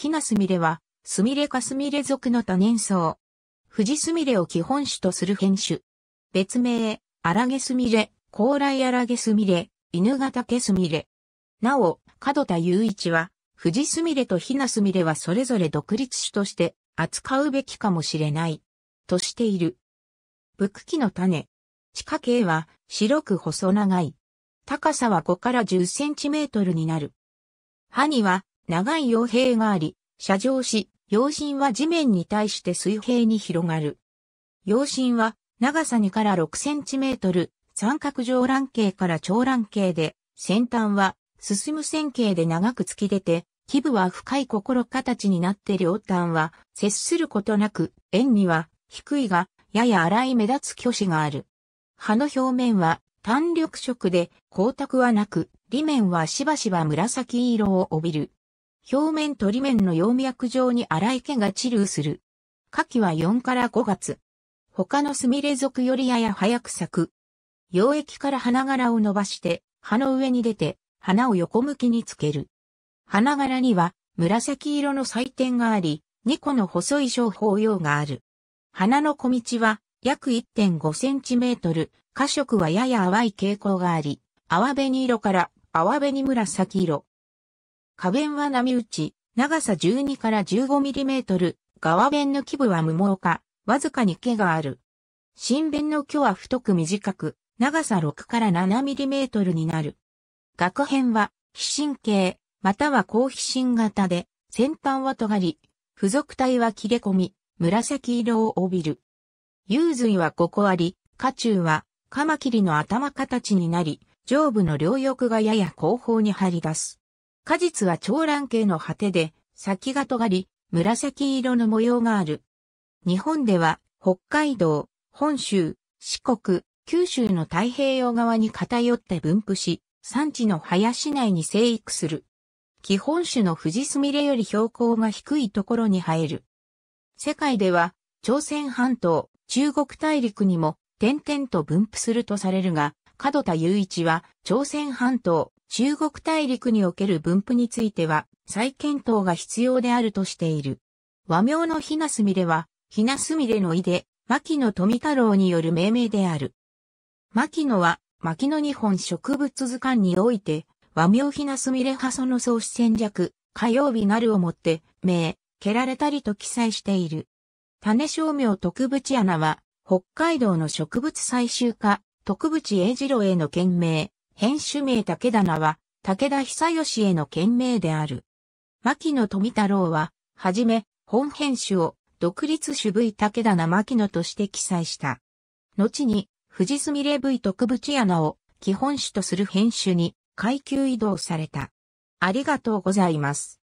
ヒナスミレは、スミレカスミレ属の多年草。富士スミレを基本種とする変種。別名、アラゲスミレ、高麗アラゲスミレ、犬型ケスミレ。なお、角田雄一は、富士スミレとヒナスミレはそれぞれ独立種として扱うべきかもしれない。としている。ブクキの種。地下茎は白く細長い。高さは5から10センチメートルになる。歯には長い傭兵があり、射状し、陽針は地面に対して水平に広がる。陽針は長さ2から6センチメートル、三角上乱形から長乱形で、先端は進む線形で長く突き出て、基部は深い心形になって両端は接することなく、円には低いが、やや荒い目立つ虚子がある。葉の表面は単緑色で光沢はなく、裏面はしばしば紫色を帯びる。表面取り面の葉脈状に荒い毛が治療する。夏季は4から5月。他のスミレ属よりやや早く咲く。溶液から花柄を伸ばして、葉の上に出て、花を横向きにつける。花柄には紫色の祭典があり、2個の細い小包葉がある。花の小道は約1.5センチメートル、花色はやや淡い傾向があり、淡紅色から淡紅紫色、花弁は波打ち、長さ12から15ミリメートル、側弁の基部は無毛化、わずかに毛がある。新弁の巨は太く短く、長さ6から7ミリメートルになる。額辺は、非神経、または高非神型で、先端は尖り、付属体は切れ込み、紫色を帯びる。幽髄は5個あり、下中は、カマキリの頭形になり、上部の両翼がやや後方に張り出す。果実は長卵形の果てで、先が尖り、紫色の模様がある。日本では、北海道、本州、四国、九州の太平洋側に偏って分布し、産地の林内に生育する。基本種の富士スミレより標高が低いところに生える。世界では、朝鮮半島、中国大陸にも、点々と分布するとされるが、角田雄一は、朝鮮半島、中国大陸における分布については再検討が必要であるとしている。和名のひなすみれは、ひなすみれの井で、牧野富太郎による命名である。牧野は、牧野日本植物図鑑において、和名ひなすみれ派その創始戦略、火曜日なるをもって、名、蹴られたりと記載している。種商名徳淵穴は、北海道の植物採集家、徳淵英二郎への県名、編集名武田名は、武田久義への件名である。牧野富太郎は、はじめ、本編集を、独立主部位武田名牧野として記載した。後に、藤住レ部位特部穴アナを、基本種とする編集に、階級移動された。ありがとうございます。